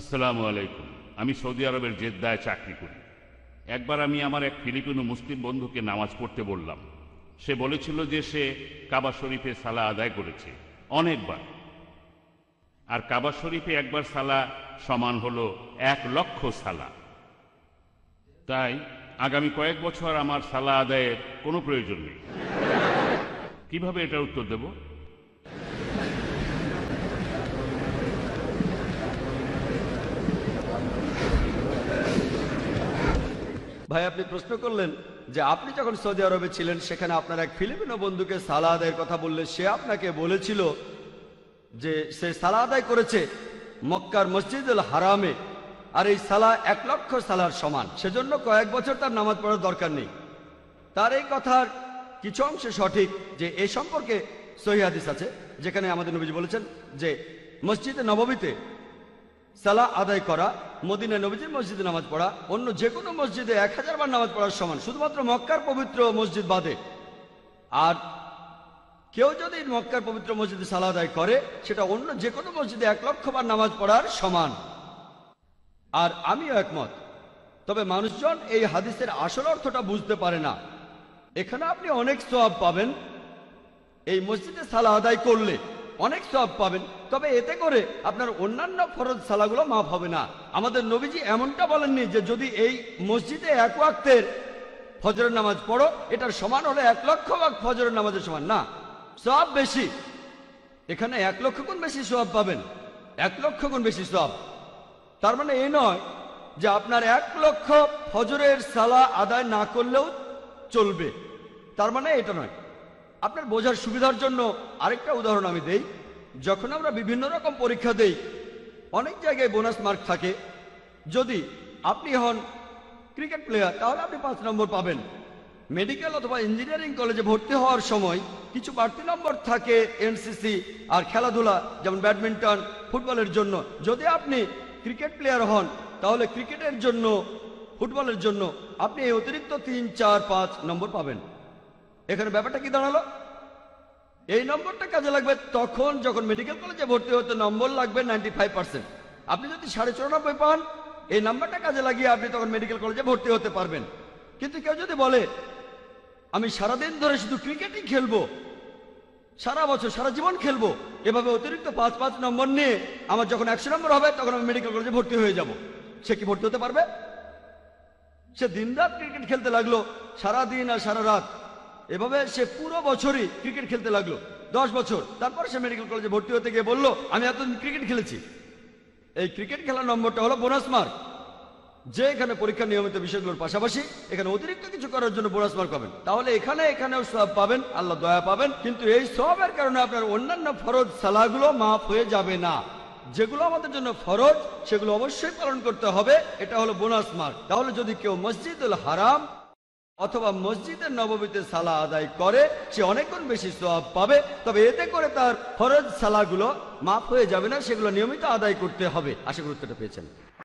আসসালামু আলাইকুম আমি সৌদি আরবের জেদ্দায় চাকরি করি একবার আমি আমার এক ফিলিপিনো মুসলিম বন্ধুকে নামাজ পড়তে বললাম সে বলেছিল যে সে কাবা শরীফে সালা আদায় করেছে অনেকবার আর কাবা শরীফে একবার সালা সমান হল এক লক্ষ সালা তাই আগামী কয়েক বছর আমার সালা আদায়ের কোনো প্রয়োজন নেই কিভাবে এটার উত্তর দেবো ভাই আপনি প্রশ্ন করলেন যে আপনি যখন সৌদি আরবে ছিলেন সেখানে আপনার এক ফিলিপিনো বন্ধুকে সালা আদায়ের কথা বললে সে আপনাকে বলেছিল যে সে সালা আদায় করেছে মক্কার মসজিদুল হারামে আর এই সালা এক লক্ষ সালার সমান সেজন্য কয়েক বছর তার নামাজ পড়ার দরকার নেই তার এই কথার কিছু অংশে সঠিক যে এ সম্পর্কে সহিদিস আছে যেখানে আমাদের নবীজি বলেছেন যে মসজিদে নবমীতে সালা আদায় করা মদিনা নবীজির মসজিদে নামাজ পড়া অন্য যে কোনো মসজিদে এক হাজার বার নামাজ পড়ার সমান শুধুমাত্র মক্কার পবিত্র মসজিদ বাদে আর কেউ যদি মক্কার পবিত্র মসজিদে সালা আদায় করে সেটা অন্য যে কোনো মসজিদে এক লক্ষ বার নামাজ পড়ার সমান আর আমিও একমত তবে মানুষজন এই হাদিসের আসল অর্থটা বুঝতে পারে না এখানে আপনি অনেক সোয়াব পাবেন এই মসজিদে সালা আদায় করলে অনেক সব পাবেন তবে এতে করে আপনার অন্যান্য ফরজ সালাগুলো মাফ হবে না আমাদের নবীজি এমনটা বলেননি যে যদি এই মসজিদে এক ওয়াক্তের ফজরের নামাজ পড়ো এটার সমান হলে এক লক্ষ ওয়াক ফজরের নামাজের সমান না সব বেশি এখানে এক লক্ষ গুণ বেশি সব পাবেন এক লক্ষ গুণ বেশি সব তার মানে এই নয় যে আপনার এক লক্ষ ফজরের সালা আদায় না করলেও চলবে তার মানে এটা নয় আপনার বোঝার সুবিধার জন্য আরেকটা উদাহরণ আমি দেই যখন আমরা বিভিন্ন রকম পরীক্ষা দেই অনেক জায়গায় বোনাস মার্ক থাকে যদি আপনি হন ক্রিকেট প্লেয়ার তাহলে আপনি পাঁচ নম্বর পাবেন মেডিকেল অথবা ইঞ্জিনিয়ারিং কলেজে ভর্তি হওয়ার সময় কিছু বাড়তি নম্বর থাকে এনসিসি আর খেলাধুলা যেমন ব্যাডমিন্টন ফুটবলের জন্য যদি আপনি ক্রিকেট প্লেয়ার হন তাহলে ক্রিকেটের জন্য ফুটবলের জন্য আপনি এই অতিরিক্ত তিন চার পাঁচ নম্বর পাবেন এখানে ব্যাপারটা কি দাঁড়ালো এই নম্বরটা কাজে লাগবে তখন যখন মেডিকেল কলেজে ভর্তি হতে নম্বর লাগবে নাইনটি আপনি যদি সাড়ে চৌরানব্বই পান এই নাম্বারটা কাজে লাগিয়ে আপনি তখন মেডিকেল কলেজে ভর্তি হতে পারবেন কিন্তু কেউ যদি বলে আমি সারাদিন ধরে শুধু ক্রিকেটই খেলবো সারা বছর সারা জীবন খেলবো এভাবে অতিরিক্ত পাঁচ পাঁচ নম্বর নিয়ে আমার যখন একশো নম্বর হবে তখন আমি মেডিকেল কলেজে ভর্তি হয়ে যাব সে কি ভর্তি হতে পারবে সে দিনরাত ক্রিকেট খেলতে লাগলো সারা দিন আর সারা রাত এভাবে সে পুরো বছরই ক্রিকেট খেলতে লাগলো দশ বছর তারপর সে মেডিকেল কলেজে ভর্তি হতে গিয়ে বললো আমি এতদিন ক্রিকেট খেলেছি এই ক্রিকেট খেলার নম্বরটা হলো বোনাস মার্ক যে এখানে পরীক্ষা নিয়মিত বিষয়গুলোর পাশাপাশি এখানে অতিরিক্ত কিছু করার জন্য বোনাস মার্ক পাবেন তাহলে এখানে এখানেও সব পাবেন আল্লাহ দয়া পাবেন কিন্তু এই সবের কারণে আপনার অন্যান্য ফরজ সালাগুলো মাফ হয়ে যাবে না যেগুলো আমাদের জন্য ফরজ সেগুলো অবশ্যই পালন করতে হবে এটা হলো বোনাস মার্ক তাহলে যদি কেউ মসজিদুল হারাম অথবা মসজিদের নবমীতে সালা আদায় করে সে অনেকক্ষণ বেশি সব পাবে তবে এতে করে তার ফরজ সালাগুলো মাফ হয়ে যাবে না সেগুলো নিয়মিত আদায় করতে হবে আশা গুরুত্বটা পেয়েছেন